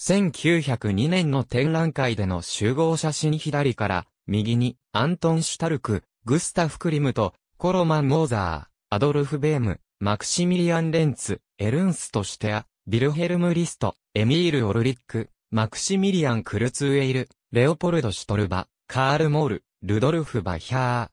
1902年の展覧会での集合写真左から、右に、アントン・シュタルク、グスタフ・クリムと、コロマン・モーザー、アドルフ・ベーム、マクシミリアン・レンツ、エルンスト・シュテア、ビルヘルム・リスト、エミール・オルリック、マクシミリアン・クルツウェイル、レオポルド・シュトルバ、カール・モール、ルドルフ・バヒャー。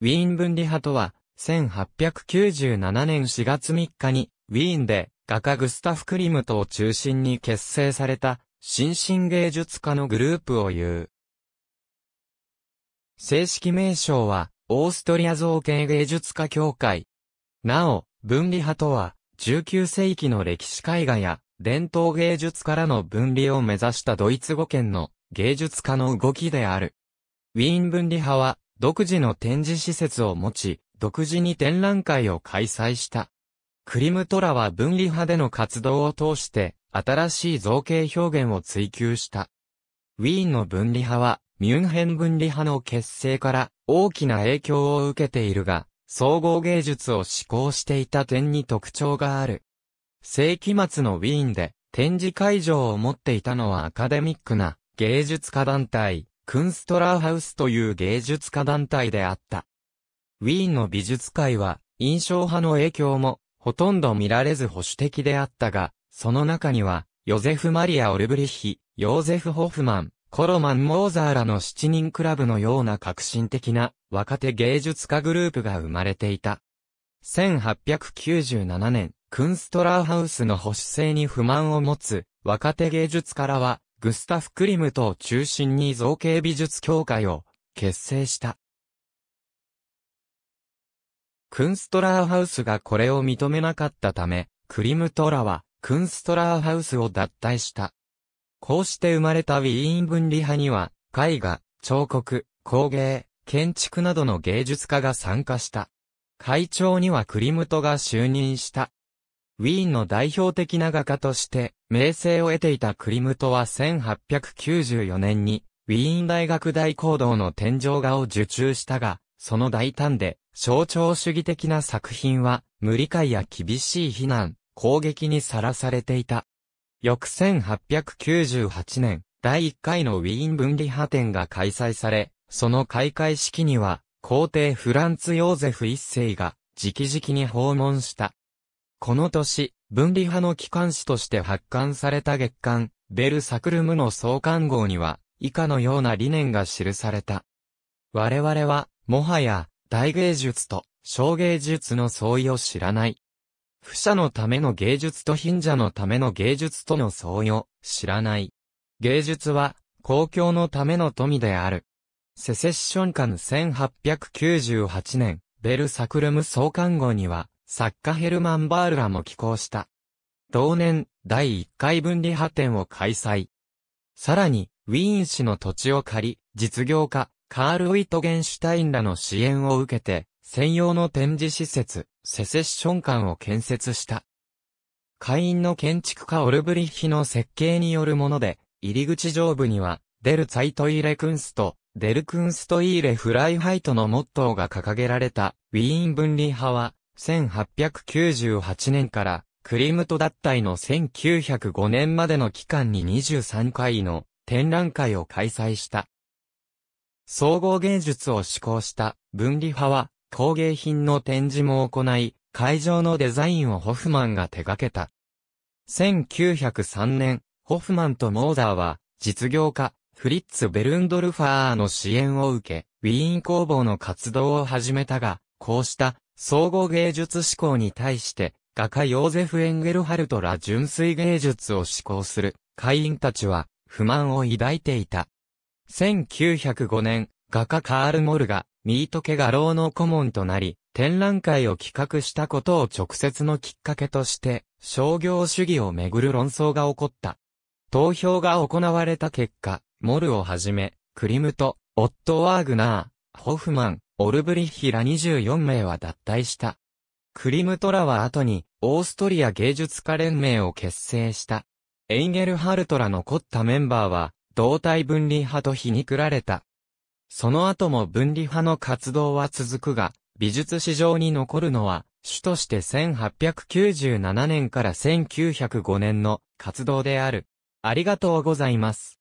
ウィーン分離派とは、1897年4月3日に、ウィーンで、画家グスタフ・クリムトを中心に結成された、新進芸術家のグループを言う。正式名称は、オーストリア造形芸術家協会。なお、分離派とは、19世紀の歴史絵画や、伝統芸術からの分離を目指したドイツ語圏の芸術家の動きである。ウィーン分離派は、独自の展示施設を持ち、独自に展覧会を開催した。クリムトラは分離派での活動を通して、新しい造形表現を追求した。ウィーンの分離派は、ミュンヘン分離派の結成から大きな影響を受けているが、総合芸術を志向していた点に特徴がある。世紀末のウィーンで展示会場を持っていたのはアカデミックな芸術家団体、クンストラーハウスという芸術家団体であった。ウィーンの美術界は印象派の影響もほとんど見られず保守的であったが、その中には、ヨゼフ・マリア・オルブリッヒ、ヨーゼフ・ホフマン、コロマン・モーザーらの7人クラブのような革新的な若手芸術家グループが生まれていた。1897年、クンストラーハウスの保守性に不満を持つ若手芸術家らは、グスタフ・クリムトを中心に造形美術協会を結成した。クンストラーハウスがこれを認めなかったため、クリムトラは、クンストラーハウスを脱退した。こうして生まれたウィーン分離派には、絵画、彫刻、工芸、建築などの芸術家が参加した。会長にはクリムトが就任した。ウィーンの代表的な画家として、名声を得ていたクリムトは1894年に、ウィーン大学大講堂の天井画を受注したが、その大胆で、象徴主義的な作品は、無理解や厳しい非難、攻撃にさらされていた。翌1898年、第1回のウィーン分離派展が開催され、その開会式には、皇帝フランツ・ヨーゼフ一世が、直々に訪問した。この年、分離派の機関誌として発刊された月刊、ベルサクルムの創刊号には、以下のような理念が記された。我々は、もはや、大芸術と小芸術の相違を知らない。不者のための芸術と貧者のための芸術との相違を知らない。芸術は公共のための富である。セセッション間1898年、ベルサクルム創刊号には、作家ヘルマン・バールラも寄稿した。同年、第1回分離派展を開催。さらに、ウィーン市の土地を借り、実業家、カール・ウィトゲンシュタインらの支援を受けて、専用の展示施設、セセッション館を建設した。会員の建築家オルブリッヒの設計によるもので、入り口上部には、デル・ツァイト・イレ・クンスト、デル・クンスト・イーレ・フライハイトのモットーが掲げられた、ウィーン分離派は、1898年から、クリムト脱退の1905年までの期間に23回の展覧会を開催した。総合芸術を志向した分離派は工芸品の展示も行い、会場のデザインをホフマンが手掛けた。1903年、ホフマンとモーダーは実業家フリッツ・ベルンドルファーの支援を受け、ウィーン工房の活動を始めたが、こうした総合芸術志向に対して画家ヨーゼフ・エンゲルハルトら純粋芸術を志向する会員たちは不満を抱いていた。1905年、画家カール・モルが、ミート家画廊の顧問となり、展覧会を企画したことを直接のきっかけとして、商業主義をめぐる論争が起こった。投票が行われた結果、モルをはじめ、クリムト、オット・ワーグナー、ホフマン、オルブリッヒら24名は脱退した。クリムトラは後に、オーストリア芸術家連盟を結成した。エイゲルハルトら残ったメンバーは、動体分離派と皮肉られた。その後も分離派の活動は続くが、美術史上に残るのは、主として1897年から1905年の活動である。ありがとうございます。